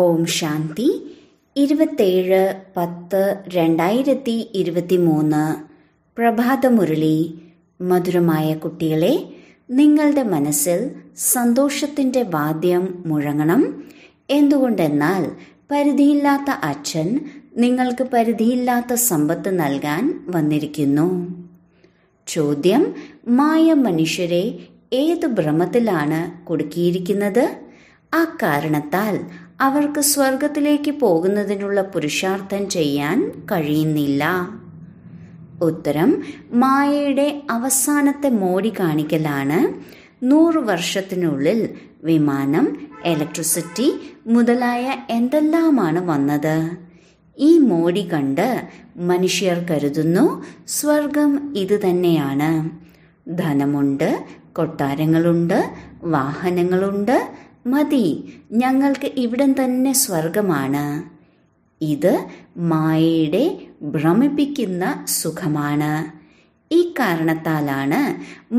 ഓം ശാന്തി ഇരുപത്തേഴ് പത്ത് രണ്ടായിരത്തി ഇരുപത്തി മൂന്ന് പ്രഭാതമുരളി മധുരമായ കുട്ടികളെ നിങ്ങളുടെ മനസ്സിൽ സന്തോഷത്തിന്റെ വാദ്യം മുഴങ്ങണം എന്തുകൊണ്ടെന്നാൽ പരിധിയില്ലാത്ത അച്ഛൻ നിങ്ങൾക്ക് പരിധിയില്ലാത്ത സമ്പത്ത് നൽകാൻ വന്നിരിക്കുന്നു ചോദ്യം മായ മനുഷ്യരെ ഏത് ഭ്രമത്തിലാണ് കൊടുക്കിയിരിക്കുന്നത് ആ കാരണത്താൽ അവർക്ക് സ്വർഗത്തിലേക്ക് പോകുന്നതിനുള്ള പുരുഷാർത്ഥം ചെയ്യാൻ കഴിയുന്നില്ല ഉത്തരം മായയുടെ അവസാനത്തെ മോടി കാണിക്കലാണ് നൂറ് വർഷത്തിനുള്ളിൽ വിമാനം ഇലക്ട്രിസിറ്റി മുതലായ എന്തെല്ലാമാണ് വന്നത് ഈ മോടി കണ്ട് മനുഷ്യർ കരുതുന്നു സ്വർഗം ഇത് തന്നെയാണ് ധനമുണ്ട് കൊട്ടാരങ്ങളുണ്ട് വാഹനങ്ങളുണ്ട് മതി ഞങ്ങൾക്ക് ഇവിടം തന്നെ സ്വർഗമാണ് ഇത് മായയുടെ ഭ്രമിപ്പിക്കുന്ന സുഖമാണ് ഈ കാരണത്താലാണ്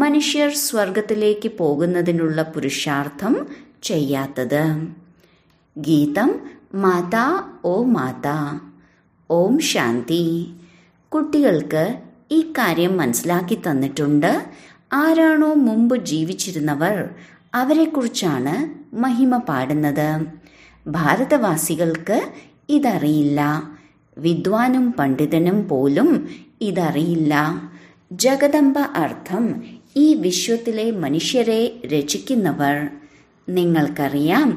മനുഷ്യർ സ്വർഗത്തിലേക്ക് പോകുന്നതിനുള്ള പുരുഷാർത്ഥം ചെയ്യാത്തത് ഗീതം മാതാ ഓ മാതാ ഓം ശാന്തി കുട്ടികൾക്ക് ഈ കാര്യം മനസ്സിലാക്കി തന്നിട്ടുണ്ട് ആരാണോ മുമ്പ് ജീവിച്ചിരുന്നവർ അവരെക്കുറിച്ചാണ് മഹിമ പാടുന്നത് ഭാരതവാസികൾക്ക് ഇതറിയില്ല വിദ്വാനും പണ്ഡിതനും പോലും ഇതറിയില്ല ജഗദംബ അർത്ഥം ഈ വിശ്വത്തിലെ മനുഷ്യരെ രചിക്കുന്നവർ നിങ്ങൾക്കറിയാം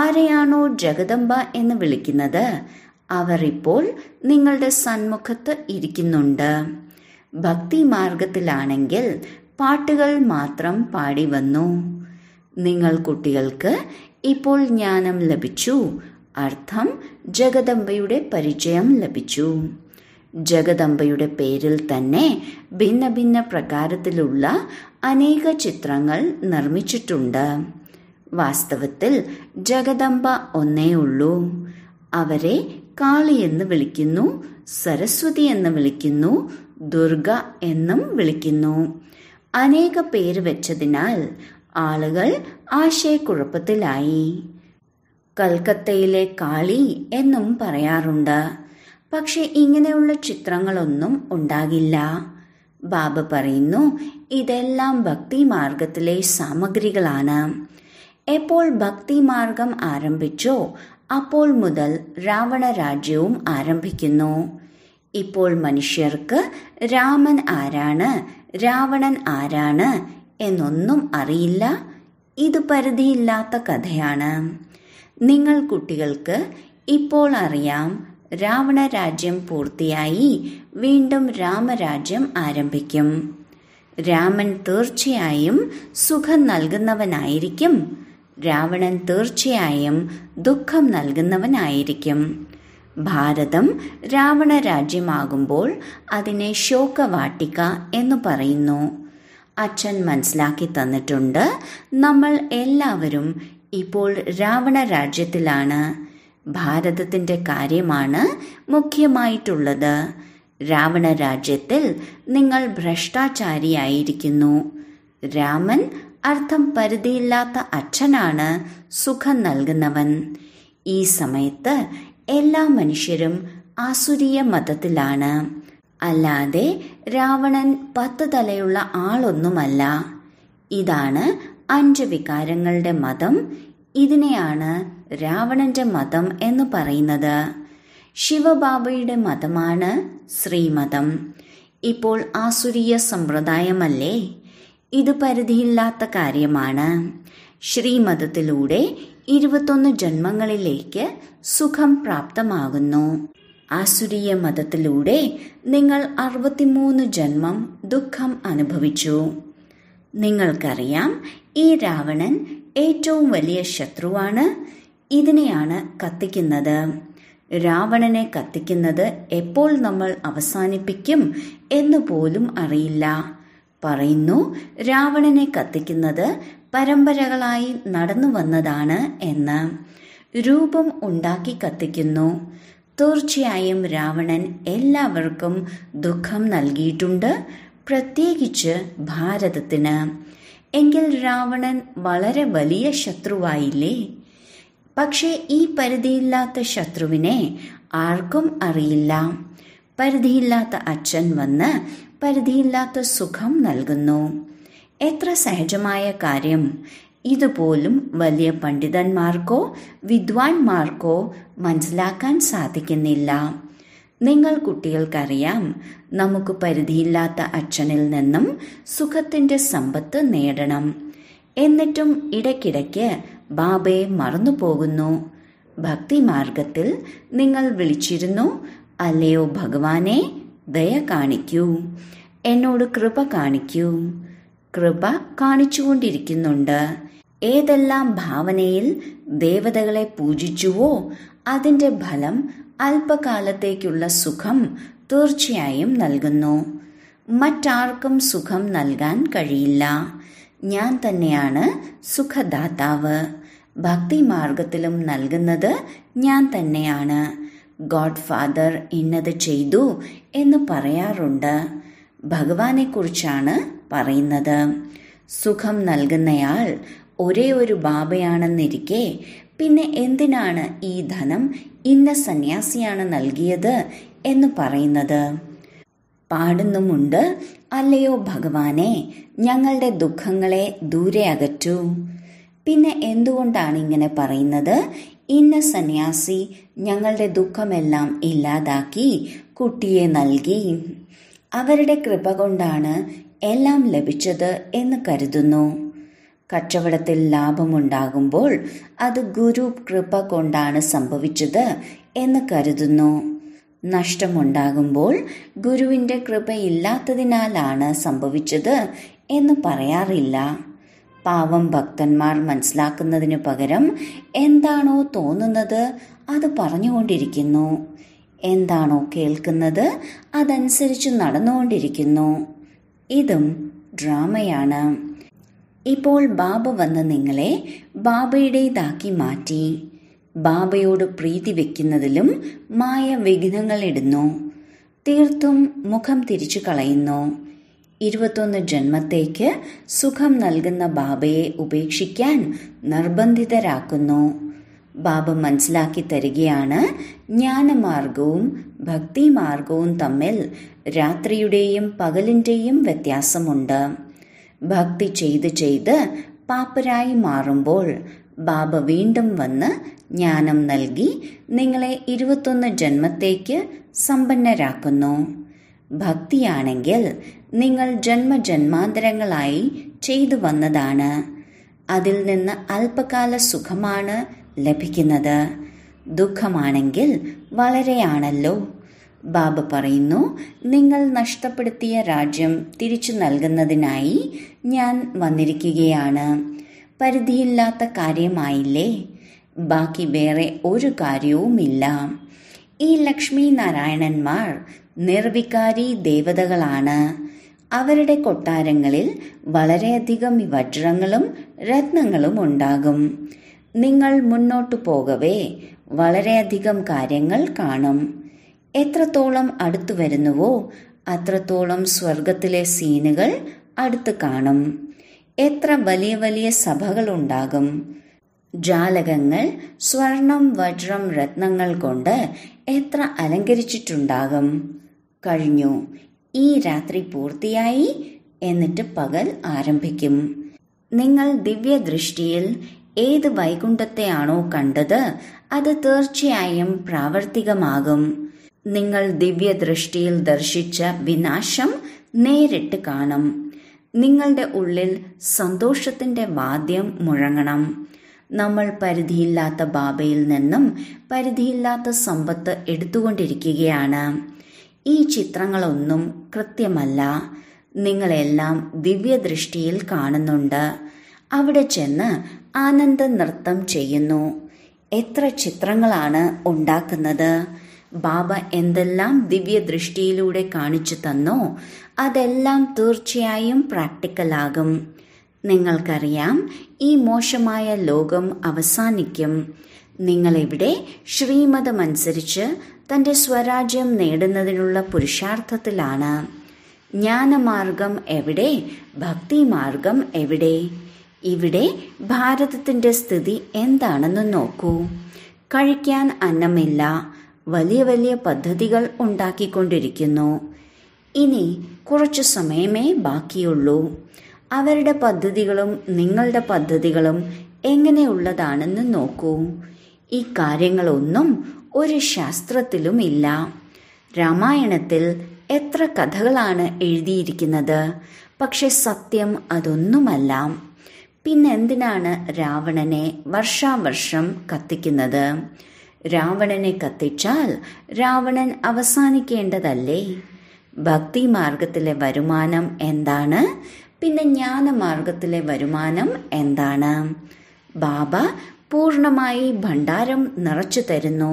ആരെയാണോ ജഗദംബ എന്ന് വിളിക്കുന്നത് അവർ ഇപ്പോൾ നിങ്ങളുടെ സന്മുഖത്ത് ഇരിക്കുന്നുണ്ട് ഭക്തി മാർഗത്തിലാണെങ്കിൽ പാട്ടുകൾ മാത്രം പാടി വന്നു നിങ്ങൾ കുട്ടികൾക്ക് ഇപ്പോൾ ജ്ഞാനം ലഭിച്ചു അർത്ഥം ജഗദംബയുടെ പരിചയം ലഭിച്ചു ജഗദംബയുടെ പേരിൽ തന്നെ ഭിന്ന ഭിന്ന പ്രകാരത്തിലുള്ള അനേക ചിത്രങ്ങൾ നിർമ്മിച്ചിട്ടുണ്ട് വാസ്തവത്തിൽ ജഗദംബ ഒന്നേ ഉള്ളൂ അവരെ കാളി എന്ന് വിളിക്കുന്നു സരസ്വതി എന്ന് വിളിക്കുന്നു ദുർഗ എന്നും വിളിക്കുന്നു അനേക പേര് വെച്ചതിനാൽ ആളുകൾ ആശയക്കുഴപ്പത്തിലായി കൽക്കത്തയിലെ കാളി എന്നും പറയാറുണ്ട് പക്ഷെ ഇങ്ങനെയുള്ള ചിത്രങ്ങളൊന്നും ഉണ്ടാകില്ല ബാബ പറയുന്നു ഇതെല്ലാം ഭക്തി മാർഗത്തിലെ സാമഗ്രികളാണ് എപ്പോൾ ഭക്തി മാർഗം ആരംഭിച്ചോ അപ്പോൾ മുതൽ രാവണ രാജ്യവും ആരംഭിക്കുന്നു ഇപ്പോൾ മനുഷ്യർക്ക് രാമൻ ആരാണ് രാവണൻ ആരാണ് എന്നൊന്നും അറിയില്ല ഇത് പരിധിയില്ലാത്ത കഥയാണ് നിങ്ങൾ കുട്ടികൾക്ക് ഇപ്പോൾ അറിയാം രാവണ രാജ്യം പൂർത്തിയായി വീണ്ടും രാമരാജ്യം ആരംഭിക്കും രാമൻ തീർച്ചയായും സുഖം നൽകുന്നവനായിരിക്കും രാവണൻ തീർച്ചയായും ദുഃഖം നൽകുന്നവനായിരിക്കും ഭാരതം രാവണ രാജ്യമാകുമ്പോൾ അതിനെ ശോകവാട്ടിക എന്ന് പറയുന്നു അച്ഛൻ മനസ്സിലാക്കി തന്നിട്ടുണ്ട് നമ്മൾ എല്ലാവരും ഇപ്പോൾ രാവണ രാജ്യത്തിലാണ് ഭാരതത്തിന്റെ കാര്യമാണ് മുഖ്യമായിട്ടുള്ളത് രാവണ രാജ്യത്തിൽ നിങ്ങൾ ഭ്രഷ്ടാചാരിയായിരിക്കുന്നു രാമൻ അർത്ഥം പരിധിയില്ലാത്ത അച്ഛനാണ് സുഖം നൽകുന്നവൻ ഈ സമയത്ത് എല്ലാ മനുഷ്യരും ആസുരീയ മതത്തിലാണ് അല്ലാതെ രാവണൻ പത്ത് തലയുള്ള ആളൊന്നുമല്ല ഇതാണ് അഞ്ച് വികാരങ്ങളുടെ മതം ഇതിനെയാണ് രാവണന്റെ മതം എന്ന് പറയുന്നത് ശിവബാബയുടെ മതമാണ് ശ്രീമതം ഇപ്പോൾ ആസുരീയ സമ്പ്രദായമല്ലേ ഇത് പരിധിയില്ലാത്ത കാര്യമാണ് ശ്രീമതത്തിലൂടെ ഇരുപത്തൊന്ന് ജന്മങ്ങളിലേക്ക് സുഖം പ്രാപ്തമാകുന്നു ആസുരീയ മതത്തിലൂടെ നിങ്ങൾ അറുപത്തിമൂന്ന് ജന്മം ദുഃഖം അനുഭവിച്ചു നിങ്ങൾക്കറിയാം ഈ രാവണൻ ഏറ്റവും വലിയ ശത്രുവാണ് ഇതിനെയാണ് കത്തിക്കുന്നത് രാവണനെ കത്തിക്കുന്നത് എപ്പോൾ നമ്മൾ അവസാനിപ്പിക്കും എന്ന് പോലും അറിയില്ല പറയുന്നു രാവണനെ കത്തിക്കുന്നത് പരമ്പരകളായി നടന്നു വന്നതാണ് എന്ന് രൂപം ഉണ്ടാക്കി കത്തിക്കുന്നു തീർച്ചയായും രാവണൻ എല്ലാവർക്കും ദുഃഖം നൽകിയിട്ടുണ്ട് പ്രത്യേകിച്ച് ഭാരതത്തിന് എങ്കിൽ രാവണൻ വളരെ വലിയ ശത്രുവായില്ലേ പക്ഷേ ഈ പരിധിയില്ലാത്ത ശത്രുവിനെ ആർക്കും അറിയില്ല പരിധിയില്ലാത്ത അച്ഛൻ വന്ന് പരിധിയില്ലാത്ത സുഖം നൽകുന്നു എത്ര സഹജമായ കാര്യം ഇതുപോലും വലിയ പണ്ഡിതന്മാർക്കോ വിദ്വാൻമാർക്കോ മനസ്സിലാക്കാൻ സാധിക്കുന്നില്ല നിങ്ങൾ കുട്ടികൾക്കറിയാം നമുക്ക് പരിധിയില്ലാത്ത അച്ഛനിൽ നിന്നും സുഖത്തിന്റെ സമ്പത്ത് നേടണം എന്നിട്ടും ഇടയ്ക്കിടയ്ക്ക് ബാബയെ മറന്നു പോകുന്നു ഭക്തിമാർഗത്തിൽ നിങ്ങൾ വിളിച്ചിരുന്നു അല്ലയോ ഭഗവാനെ ദയ കാണിക്കൂ എന്നോട് കൃപ കാണിക്കൂ കൃപ കാണിച്ചുകൊണ്ടിരിക്കുന്നുണ്ട് ഏതെല്ലാം ഭാവനയിൽ ദേവതകളെ പൂജിച്ചുവോ അതിന്റെ ഫലം അല്പകാലത്തേക്കുള്ള സുഖം തീർച്ചയായും നൽകുന്നു മറ്റാർക്കും സുഖം നൽകാൻ കഴിയില്ല ഞാൻ തന്നെയാണ് സുഖദാതാവ് ഭക്തി മാർഗത്തിലും നൽകുന്നത് ഞാൻ തന്നെയാണ് ഗോഡ് ഫാദർ ഇന്നത് ചെയ്തു എന്ന് പറയാറുണ്ട് ഭഗവാനെക്കുറിച്ചാണ് പറയുന്നത് സുഖം നൽകുന്നയാൾ ഒരേ ഒരു ബാബയാണെന്നിരിക്കെ പിന്നെ എന്തിനാണ് ഈ ധനം ഇന്ന സന്യാസിയാണ് നൽകിയത് എന്ന് പറയുന്നത് പാടുന്നുമുണ്ട് അല്ലയോ ഭഗവാനെ ഞങ്ങളുടെ ദുഃഖങ്ങളെ ദൂരെ അകറ്റു പിന്നെ എന്തുകൊണ്ടാണ് ഇങ്ങനെ പറയുന്നത് ഇന്ന സന്യാസി ഞങ്ങളുടെ ദുഃഖമെല്ലാം ഇല്ലാതാക്കി കുട്ടിയെ നൽകി അവരുടെ കൃപ കൊണ്ടാണ് എല്ലാം ലഭിച്ചത് എന്ന് കരുതുന്നു കച്ചവടത്തിൽ ലാഭമുണ്ടാകുമ്പോൾ അത് ഗുരു കൃപ കൊണ്ടാണ് സംഭവിച്ചത് എന്ന് കരുതുന്നു നഷ്ടമുണ്ടാകുമ്പോൾ ഗുരുവിൻ്റെ കൃപയില്ലാത്തതിനാലാണ് സംഭവിച്ചത് എന്ന് പറയാറില്ല പാവം ഭക്തന്മാർ മനസ്സിലാക്കുന്നതിന് പകരം എന്താണോ തോന്നുന്നത് അത് പറഞ്ഞുകൊണ്ടിരിക്കുന്നു എന്താണോ കേൾക്കുന്നത് അതനുസരിച്ച് നടന്നുകൊണ്ടിരിക്കുന്നു ഇതും ഡ്രാമയാണ് ഇപ്പോൾ ബാബ വന്ന് നിങ്ങളെ ബാബയുടേതാക്കി മാറ്റി ബാബയോട് പ്രീതി വെക്കുന്നതിലും മായ വിഘ്നങ്ങളിടുന്നു ഇടുന്നു തീർത്തും മുഖം തിരിച്ചു കളയുന്നു ഇരുപത്തൊന്ന് ജന്മത്തേക്ക് സുഖം നൽകുന്ന ബാബയെ ഉപേക്ഷിക്കാൻ നിർബന്ധിതരാക്കുന്നു ബാബ മനസ്സിലാക്കി തരികയാണ് ജ്ഞാനമാർഗവും ഭക്തിമാർഗവും തമ്മിൽ രാത്രിയുടെയും പകലിൻ്റെയും വ്യത്യാസമുണ്ട് ഭക്തി ചെയ്ത് ചെയ്ത് പാപ്പരായി മാറുമ്പോൾ ബാബ വീണ്ടും വന്ന് ജ്ഞാനം നൽകി നിങ്ങളെ ഇരുപത്തൊന്ന് ജന്മത്തേക്ക് സമ്പന്നരാക്കുന്നു ഭക്തിയാണെങ്കിൽ നിങ്ങൾ ജന്മജന്മാന്തരങ്ങളായി ചെയ്തു വന്നതാണ് അതിൽ നിന്ന് അല്പകാല സുഖമാണ് ലഭിക്കുന്നത് ദുഃഖമാണെങ്കിൽ വളരെയാണല്ലോ ബാബ പറയുന്നു നിങ്ങൾ നഷ്ടപ്പെടുത്തിയ രാജ്യം തിരിച്ചു നൽകുന്നതിനായി ഞാൻ വന്നിരിക്കുകയാണ് പരിധിയില്ലാത്ത കാര്യമായില്ലേ ബാക്കി വേറെ ഒരു കാര്യവുമില്ല ഈ ലക്ഷ്മി നാരായണന്മാർ നിർവികാരി ദേവതകളാണ് അവരുടെ കൊട്ടാരങ്ങളിൽ വളരെയധികം വജ്രങ്ങളും രത്നങ്ങളും ഉണ്ടാകും നിങ്ങൾ മുന്നോട്ടു പോകവേ വളരെയധികം കാര്യങ്ങൾ കാണും എത്രത്തോളം അടുത്തു വരുന്നുവോ അത്രത്തോളം സ്വർഗത്തിലെ സീനുകൾ അടുത്ത് കാണും എത്ര വലിയ വലിയ സഭകളുണ്ടാകും ജാലകങ്ങൾ സ്വർണം വജ്രം രത്നങ്ങൾ കൊണ്ട് എത്ര അലങ്കരിച്ചിട്ടുണ്ടാകും കഴിഞ്ഞു ഈ രാത്രി പൂർത്തിയായി എന്നിട്ട് പകൽ ആരംഭിക്കും നിങ്ങൾ ദിവ്യദൃഷ്ടിയിൽ ഏത് വൈകുണ്ഠത്തെയാണോ കണ്ടത് അത് തീർച്ചയായും പ്രാവർത്തികമാകും നിങ്ങൾ ദിവ്യദൃഷ്ടിയിൽ ദർശിച്ച വിനാശം നേരിട്ട് കാണും നിങ്ങളുടെ ഉള്ളിൽ സന്തോഷത്തിന്റെ വാദ്യം മുഴങ്ങണം നമ്മൾ പരിധിയില്ലാത്ത ബാബയിൽ നിന്നും പരിധിയില്ലാത്ത സമ്പത്ത് എടുത്തുകൊണ്ടിരിക്കുകയാണ് ഈ ചിത്രങ്ങളൊന്നും കൃത്യമല്ല നിങ്ങളെല്ലാം ദിവ്യദൃഷ്ടിയിൽ കാണുന്നുണ്ട് അവിടെ ചെന്ന് ആനന്ദ നൃത്തം ചെയ്യുന്നു എത്ര ചിത്രങ്ങളാണ് ഉണ്ടാക്കുന്നത് ബാബ എന്തെല്ലാം ദിവ്യ ദൃഷ്ടിയിലൂടെ കാണിച്ചു തന്നോ അതെല്ലാം തീർച്ചയായും പ്രാക്ടിക്കലാകും നിങ്ങൾക്കറിയാം ഈ മോശമായ ലോകം അവസാനിക്കും നിങ്ങളിവിടെ ശ്രീമതമനുസരിച്ച് തന്റെ സ്വരാജ്യം നേടുന്നതിനുള്ള പുരുഷാർത്ഥത്തിലാണ് ജ്ഞാനമാർഗം എവിടെ ഭക്തിമാർഗം എവിടെ ഇവിടെ ഭാരതത്തിന്റെ സ്ഥിതി എന്താണെന്ന് നോക്കൂ കഴിക്കാൻ അന്നമില്ല വലിയ വലിയ പദ്ധതികൾ ഉണ്ടാക്കിക്കൊണ്ടിരിക്കുന്നു ഇനി കുറച്ചു സമയമേ ബാക്കിയുള്ളൂ അവരുടെ പദ്ധതികളും നിങ്ങളുടെ പദ്ധതികളും എങ്ങനെയുള്ളതാണെന്ന് നോക്കൂ ഈ കാര്യങ്ങളൊന്നും ഒരു ശാസ്ത്രത്തിലും ഇല്ല രാമായണത്തിൽ എത്ര കഥകളാണ് എഴുതിയിരിക്കുന്നത് പക്ഷെ സത്യം അതൊന്നുമല്ല പിന്നെന്തിനാണ് രാവണനെ വർഷാവർഷം കത്തിക്കുന്നത് രാവണനെ കത്തിച്ചാൽ രാവണൻ അവസാനിക്കേണ്ടതല്ലേ ഭക്തി മാർഗത്തിലെ വരുമാനം എന്താണ് പിന്നെ ജ്ഞാനമാർഗത്തിലെ വരുമാനം എന്താണ് ബാബ പൂർണമായി ഭണ്ഡാരം നിറച്ചു തരുന്നു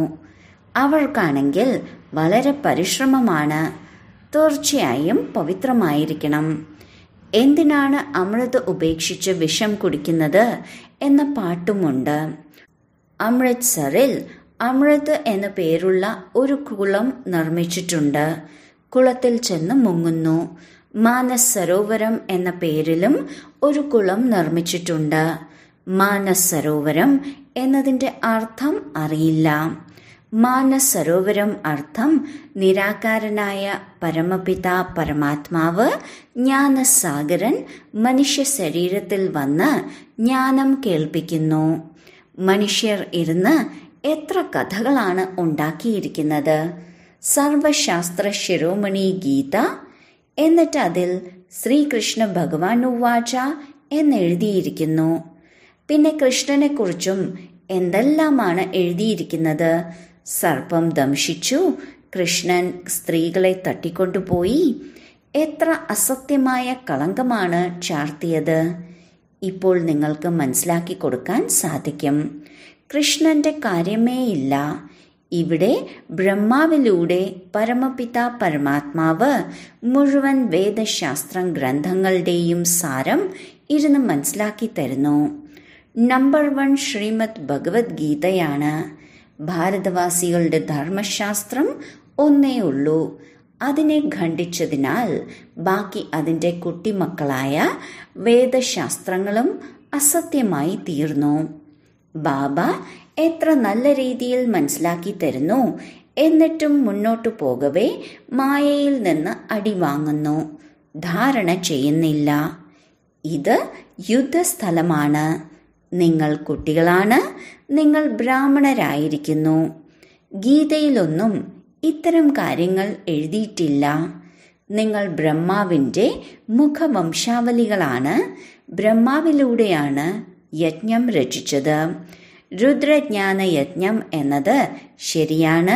അവൾക്കാണെങ്കിൽ വളരെ പരിശ്രമമാണ് തീർച്ചയായും പവിത്രമായിരിക്കണം എന്തിനാണ് അമൃത് ഉപേക്ഷിച്ച് വിഷം കുടിക്കുന്നത് എന്ന പാട്ടുമുണ്ട് അമൃത്സറിൽ അമൃത് എന്ന പേരുള്ള ഒരു കുളം നിർമ്മിച്ചിട്ടുണ്ട് കുളത്തിൽ ചെന്ന് മുങ്ങുന്നു മാനസ് സരോവരം എന്ന പേരിലും ഒരു കുളം നിർമ്മിച്ചിട്ടുണ്ട് മാനസ് സരോവരം എന്നതിൻ്റെ അർത്ഥം അറിയില്ല മാനസ് സരോവരം അർത്ഥം നിരാകാരനായ പരമപിത പരമാത്മാവ് ജ്ഞാനസാഗരൻ മനുഷ്യ ശരീരത്തിൽ വന്ന് ജ്ഞാനം കേൾപ്പിക്കുന്നു മനുഷ്യർ ഇരുന്ന് എത്ര കഥകളാണ് ഉണ്ടാക്കിയിരിക്കുന്നത് സർവശാസ്ത്ര ശിരോമണി ഗീത എന്നിട്ട് അതിൽ ശ്രീകൃഷ്ണ ഭഗവാൻ ഉവാച എന്നെഴുതിയിരിക്കുന്നു പിന്നെ കൃഷ്ണനെ കുറിച്ചും എന്തെല്ലാമാണ് എഴുതിയിരിക്കുന്നത് സർപ്പം ദംശിച്ചു കൃഷ്ണൻ സ്ത്രീകളെ തട്ടിക്കൊണ്ടുപോയി എത്ര അസത്യമായ കളങ്കമാണ് ചാർത്തിയത് ഇപ്പോൾ നിങ്ങൾക്ക് മനസ്സിലാക്കി കൊടുക്കാൻ സാധിക്കും കൃഷ്ണന്റെ കാര്യമേയില്ല ഇവിടെ ബ്രഹ്മാവിലൂടെ പരമപിത പരമാത്മാവ് മുഴുവൻ വേദശാസ്ത്രം ഗ്രന്ഥങ്ങളുടെയും സാരം ഇരുന്ന് മനസ്സിലാക്കി തരുന്നു നമ്പർ വൺ ശ്രീമദ് ഭഗവത്ഗീതയാണ് ഭാരതവാസികളുടെ ധർമ്മശാസ്ത്രം ഒന്നേ ഉള്ളൂ അതിനെ ഖണ്ഡിച്ചതിനാൽ ബാക്കി അതിൻ്റെ കുട്ടിമക്കളായ വേദശാസ്ത്രങ്ങളും അസത്യമായി തീർന്നു ബാബ എത്ര നല്ല രീതിയിൽ മനസ്സിലാക്കി തരുന്നു എന്നിട്ടും മുന്നോട്ടു പോകവേ മായയിൽ നിന്ന് അടിവാങ്ങുന്നു ധാരണ ചെയ്യുന്നില്ല ഇത് യുദ്ധസ്ഥലമാണ് നിങ്ങൾ കുട്ടികളാണ് നിങ്ങൾ ബ്രാഹ്മണരായിരിക്കുന്നു ഗീതയിലൊന്നും ഇത്തരം കാര്യങ്ങൾ എഴുതിയിട്ടില്ല നിങ്ങൾ ബ്രഹ്മാവിൻ്റെ മുഖവംശാവലികളാണ് ബ്രഹ്മാവിലൂടെയാണ് യജ്ഞം രചിച്ചത് രുദ്രജ്ഞാന യജ്ഞം എന്നത് ശരിയാണ്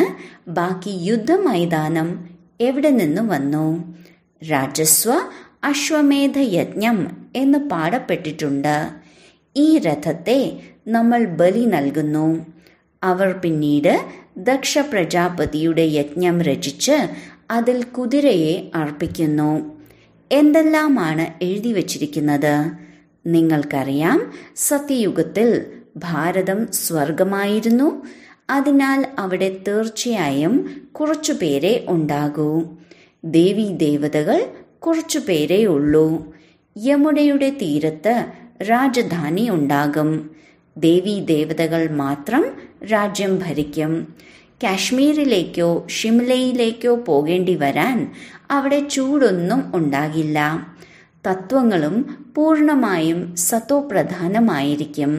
ബാക്കി യുദ്ധ മൈതാനം എവിടെ നിന്ന് വന്നു രാജസ്വ അശ്വമേധ യജ്ഞം എന്ന് പാടപ്പെട്ടിട്ടുണ്ട് ഈ രഥത്തെ നമ്മൾ ബലി നൽകുന്നു അവർ പിന്നീട് ദക്ഷ പ്രജാപതിയുടെ യജ്ഞം രചിച്ച് അതിൽ കുതിരയെ അർപ്പിക്കുന്നു എന്തെല്ലാമാണ് എഴുതി വച്ചിരിക്കുന്നത് നിങ്ങൾക്കറിയാം സത്യയുഗത്തിൽ ഭാരതം സ്വർഗമായിരുന്നു അതിനാൽ അവിടെ തീർച്ചയായും കുറച്ചുപേരെ ഉണ്ടാകൂ ദേവി ദേവതകൾ കുറച്ചുപേരെ ഉള്ളൂ യമുടയുടെ തീരത്ത് രാജധാനി ഉണ്ടാകും ദേവി ദേവതകൾ മാത്രം രാജ്യം ഭരിക്കും കാശ്മീരിലേക്കോ ഷിംലയിലേക്കോ പോകേണ്ടി വരാൻ അവിടെ ചൂടൊന്നും ഉണ്ടാകില്ല തത്വങ്ങളും പൂർണ്ണമായും സത്വപ്രധാനമായിരിക്കും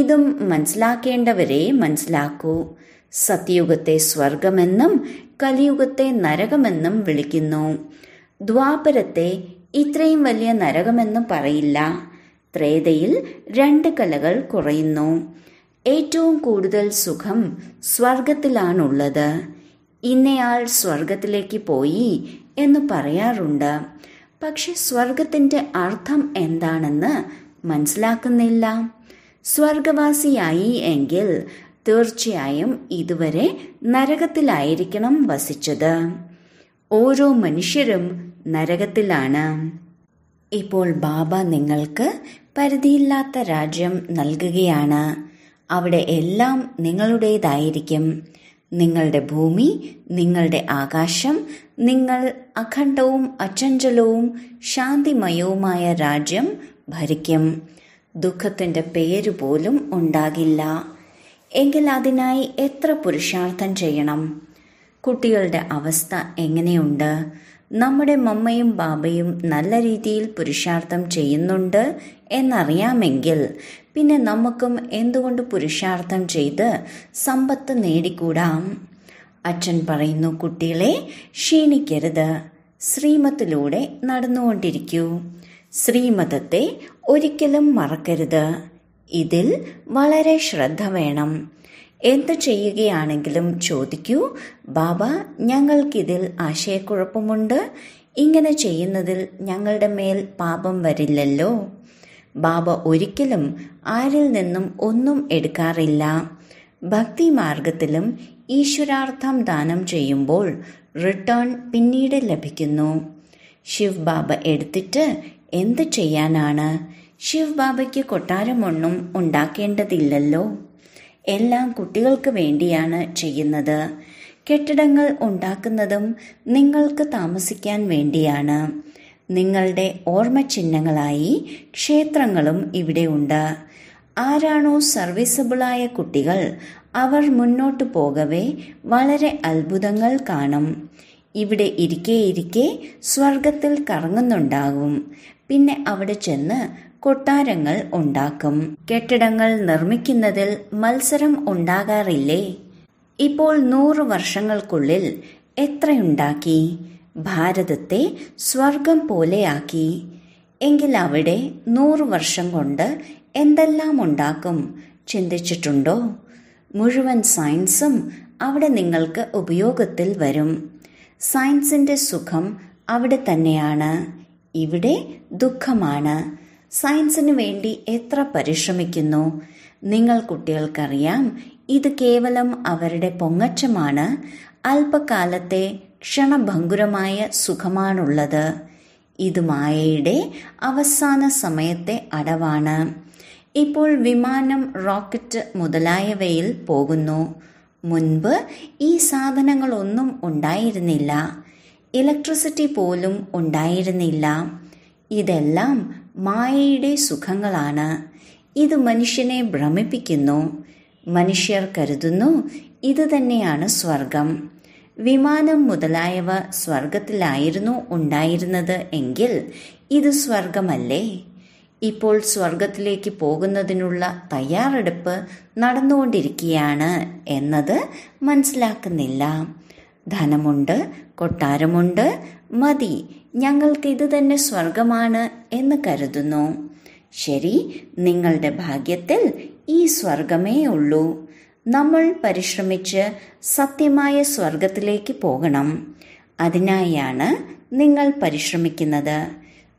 ഇതും മനസ്സിലാക്കേണ്ടവരെ മനസ്സിലാക്കൂ സത്യുഗത്തെ സ്വർഗമെന്നും കലിയുഗത്തെ നരകമെന്നും വിളിക്കുന്നു ദ്വാപരത്തെ ഇത്രയും വലിയ നരകമെന്നും പറയില്ല ത്രേതയിൽ രണ്ട് കലകൾ കുറയുന്നു ഏറ്റവും കൂടുതൽ സുഖം സ്വർഗത്തിലാണുള്ളത് ഇന്നയാൾ സ്വർഗത്തിലേക്ക് പോയി എന്ന് പറയാറുണ്ട് പക്ഷെ സ്വർഗത്തിൻ്റെ അർത്ഥം എന്താണെന്ന് മനസ്സിലാക്കുന്നില്ല സ്വർഗവാസിയായി എങ്കിൽ തീർച്ചയായും ഇതുവരെ നരകത്തിലായിരിക്കണം വസിച്ചത് ഓരോ മനുഷ്യരും നരകത്തിലാണ് ഇപ്പോൾ ബാബ നിങ്ങൾക്ക് പരിധിയില്ലാത്ത രാജ്യം നൽകുകയാണ് അവിടെ എല്ലാം നിങ്ങളുടേതായിരിക്കും നിങ്ങളുടെ ഭൂമി നിങ്ങളുടെ ആകാശം നിങ്ങൾ അഖണ്ഡവും അചഞ്ചലവും ശാന്തിമയവുമായ രാജ്യം ഭരിക്കും ദുഃഖത്തിൻ്റെ പേര് പോലും ഉണ്ടാകില്ല എങ്കിൽ അതിനായി എത്ര പുരുഷാർത്ഥം ചെയ്യണം കുട്ടികളുടെ അവസ്ഥ എങ്ങനെയുണ്ട് നമ്മുടെ മമ്മയും ബാബയും നല്ല രീതിയിൽ പുരുഷാർത്ഥം ചെയ്യുന്നുണ്ട് എന്നറിയാമെങ്കിൽ പിന്നെ നമുക്കും എന്തുകൊണ്ട് പുരുഷാർത്ഥം ചെയ്ത് സമ്പത്ത് നേടിക്കൂടാം അച്ഛൻ പറയുന്നു കുട്ടികളെ ക്ഷീണിക്കരുത് ശ്രീമത്തിലൂടെ നടന്നുകൊണ്ടിരിക്കൂ ശ്രീമതത്തെ ഒരിക്കലും മറക്കരുത് ഇതിൽ വളരെ ശ്രദ്ധ വേണം എന്ത് ചെയ്യുകയാണെങ്കിലും ചോദിക്കൂ ബാബ ഞങ്ങൾക്കിതിൽ ആശയക്കുഴപ്പമുണ്ട് ഇങ്ങനെ ചെയ്യുന്നതിൽ ഞങ്ങളുടെ മേൽ പാപം വരില്ലല്ലോ ബാബ ഒരിക്കലും ആരിൽ നിന്നും ഒന്നും എടുക്കാറില്ല ഭക്തി മാർഗത്തിലും ഈശ്വരാർത്ഥം ദാനം ചെയ്യുമ്പോൾ റിട്ടേൺ പിന്നീട് ലഭിക്കുന്നു ശിവ് ബാബ എടുത്തിട്ട് എന്ത് ചെയ്യാനാണ് ശിവ് ബാബയ്ക്ക് കൊട്ടാരമൊന്നും ഉണ്ടാക്കേണ്ടതില്ലല്ലോ എല്ലാം കുട്ടികൾക്ക് വേണ്ടിയാണ് ചെയ്യുന്നത് കെട്ടിടങ്ങൾ ഉണ്ടാക്കുന്നതും നിങ്ങൾക്ക് താമസിക്കാൻ വേണ്ടിയാണ് നിങ്ങളുടെ ഓർമ്മചിഹ്നങ്ങളായി ക്ഷേത്രങ്ങളും ഇവിടെയുണ്ട് ആരാണോ സർവീസബിളായ കുട്ടികൾ അവർ മുന്നോട്ടു പോകവേ വളരെ അത്ഭുതങ്ങൾ കാണും ഇവിടെ ഇരിക്കെ സ്വർഗത്തിൽ കറങ്ങുന്നുണ്ടാകും പിന്നെ അവിടെ ചെന്ന് കൊട്ടാരങ്ങൾ ഉണ്ടാക്കും കെട്ടിടങ്ങൾ നിർമ്മിക്കുന്നതിൽ മത്സരം ഉണ്ടാകാറില്ലേ ഇപ്പോൾ നൂറ് വർഷങ്ങൾക്കുള്ളിൽ എത്രയുണ്ടാക്കി ഭാരതത്തെ സ്വർഗം പോലെയാക്കി എങ്കിൽ അവിടെ നൂറ് വർഷം കൊണ്ട് എന്തെല്ലാം ഉണ്ടാക്കും ചിന്തിച്ചിട്ടുണ്ടോ മുഴുവൻ സയൻസും അവിടെ നിങ്ങൾക്ക് ഉപയോഗത്തിൽ വരും സയൻസിൻ്റെ സുഖം അവിടെ തന്നെയാണ് ഇവിടെ ദുഃഖമാണ് സയൻസിന് വേണ്ടി എത്ര പരിശ്രമിക്കുന്നു നിങ്ങൾ കുട്ടികൾക്കറിയാം ഇത് കേവലം അവരുടെ പൊങ്ങച്ചമാണ് അല്പകാലത്തെ ക്ഷണഭംഗുരമായ സുഖമാണുള്ളത് ഇത് മായയുടെ അവസാന സമയത്തെ അടവാണ് ഇപ്പോൾ വിമാനം റോക്കറ്റ് മുതലായവയിൽ പോകുന്നു മുൻപ് ഈ സാധനങ്ങളൊന്നും ഉണ്ടായിരുന്നില്ല ഇലക്ട്രിസിറ്റി പോലും ഉണ്ടായിരുന്നില്ല ഇതെല്ലാം മായയുടെ സുഖങ്ങളാണ് ഇത് മനുഷ്യനെ ഭ്രമിപ്പിക്കുന്നു മനുഷ്യർ കരുതുന്നു ഇത് തന്നെയാണ് സ്വർഗം വിമാനം മുതലായവ സ്വർഗത്തിലായിരുന്നു ഉണ്ടായിരുന്നത് എങ്കിൽ ഇത് സ്വർഗമല്ലേ ഇപ്പോൾ സ്വർഗത്തിലേക്ക് പോകുന്നതിനുള്ള തയ്യാറെടുപ്പ് നടന്നുകൊണ്ടിരിക്കുകയാണ് എന്നത് മനസ്സിലാക്കുന്നില്ല ധനമുണ്ട് കൊട്ടാരമുണ്ട് മതി ഇത് തന്നെ സ്വർഗമാണ് എന്ന് കരുതുന്നു ശരി നിങ്ങളുടെ ഭാഗ്യത്തിൽ ഈ സ്വർഗമേ ഉള്ളൂ നമ്മൾ പരിശ്രമിച്ച് സത്യമായ സ്വർഗത്തിലേക്ക് പോകണം അതിനായാണ് നിങ്ങൾ പരിശ്രമിക്കുന്നത്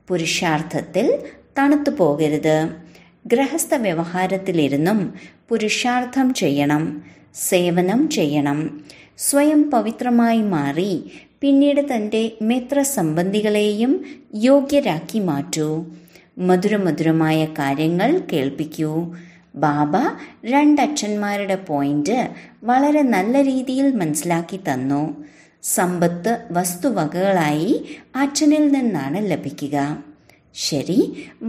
പുരുഷാർത്ഥത്തിൽ തണുത്തു പോകരുത് ഗ്രഹസ്ഥ വ്യവഹാരത്തിലിരുന്നും പുരുഷാർത്ഥം ചെയ്യണം സേവനം ചെയ്യണം സ്വയം പവിത്രമായി മാറി പിന്നീട് തൻ്റെ മിത്ര സംബന്ധികളെയും യോഗ്യരാക്കി മാറ്റൂ മധുരമധുരമായ കാര്യങ്ങൾ കേൾപ്പിക്കൂ ബാബ രണ്ടച്ഛന്മാരുടെ പോയിന്റ് വളരെ നല്ല രീതിയിൽ മനസ്സിലാക്കി തന്നു സമ്പത്ത് വസ്തുവകകളായി അച്ഛനിൽ നിന്നാണ് ലഭിക്കുക ശരി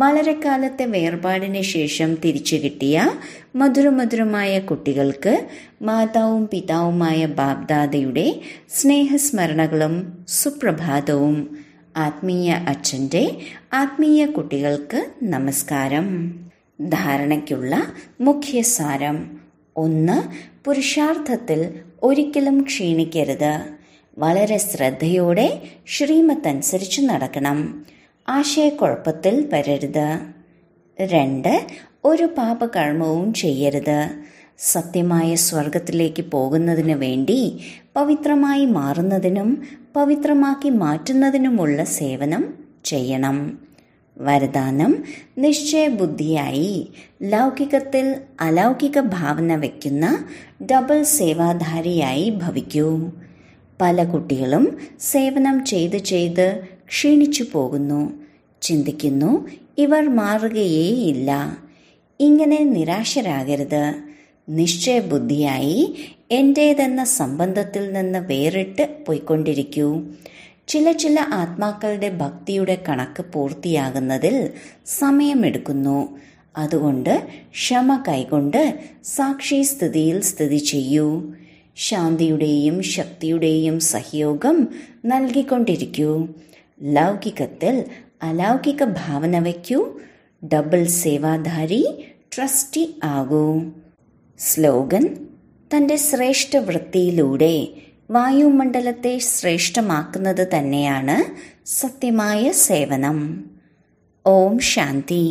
വളരെ കാലത്തെ വേർപാടിന് ശേഷം തിരിച്ചു കിട്ടിയ മധുരമധുരമായ കുട്ടികൾക്ക് മാതാവും പിതാവുമായ ബാബ്ദാദയുടെ സ്നേഹസ്മരണകളും സുപ്രഭാതവും ആത്മീയ അച്ഛൻ്റെ ആത്മീയ കുട്ടികൾക്ക് നമസ്കാരം ധാരണയ്ക്കുള്ള മുഖ്യസാരം ഒന്ന് പുരുഷാർത്ഥത്തിൽ ഒരിക്കലും ക്ഷീണിക്കരുത് വളരെ ശ്രദ്ധയോടെ ശ്രീമത്തനുസരിച്ച് നടക്കണം ആശയക്കുഴപ്പത്തിൽ വരരുത് രണ്ട് ഒരു പാപകർമ്മവും ചെയ്യരുത് സത്യമായ സ്വർഗത്തിലേക്ക് പോകുന്നതിനു വേണ്ടി പവിത്രമായി മാറുന്നതിനും പവിത്രമാക്കി മാറ്റുന്നതിനുമുള്ള സേവനം ചെയ്യണം വരദാനം നിശ്ചയബുദ്ധിയായി ലൗകികത്തിൽ അലൗകിക ഭാവന വയ്ക്കുന്ന ഡബിൾ സേവാധാരിയായി ഭവിക്കൂ പല കുട്ടികളും സേവനം ചെയ്ത് ചെയ്ത് ക്ഷീണിച്ചു പോകുന്നു ചിന്തിക്കുന്നു ഇവർ മാറുകയേയില്ല ഇങ്ങനെ നിരാശരാകരുത് നിശ്ചയബുദ്ധിയായി എന്റേതെന്ന സംബന്ധത്തിൽ നിന്ന് വേറിട്ട് പോയിക്കൊണ്ടിരിക്കൂ ചില ചില ആത്മാക്കളുടെ ഭക്തിയുടെ കണക്ക് പൂർത്തിയാകുന്നതിൽ സമയമെടുക്കുന്നു അതുകൊണ്ട് ക്ഷമ കൈകൊണ്ട് സാക്ഷി സ്ഥിതിയിൽ സ്ഥിതി ചെയ്യൂ ശാന്തിയുടെയും ശക്തിയുടെയും സഹയോഗം നൽകിക്കൊണ്ടിരിക്കൂ ലൗകികത്തിൽ അലൗകിക ഭാവന വയ്ക്കൂ ഡബിൾ സേവാധാരി ട്രസ്റ്റി ആകൂ സ്ലോഗൻ തന്റെ ശ്രേഷ്ഠ വൃത്തിയിലൂടെ വായുമണ്ഡലത്തെ ശ്രേഷ്ഠമാക്കുന്നത് തന്നെയാണ് സത്യമായ സേവനം ഓം ശാന്തി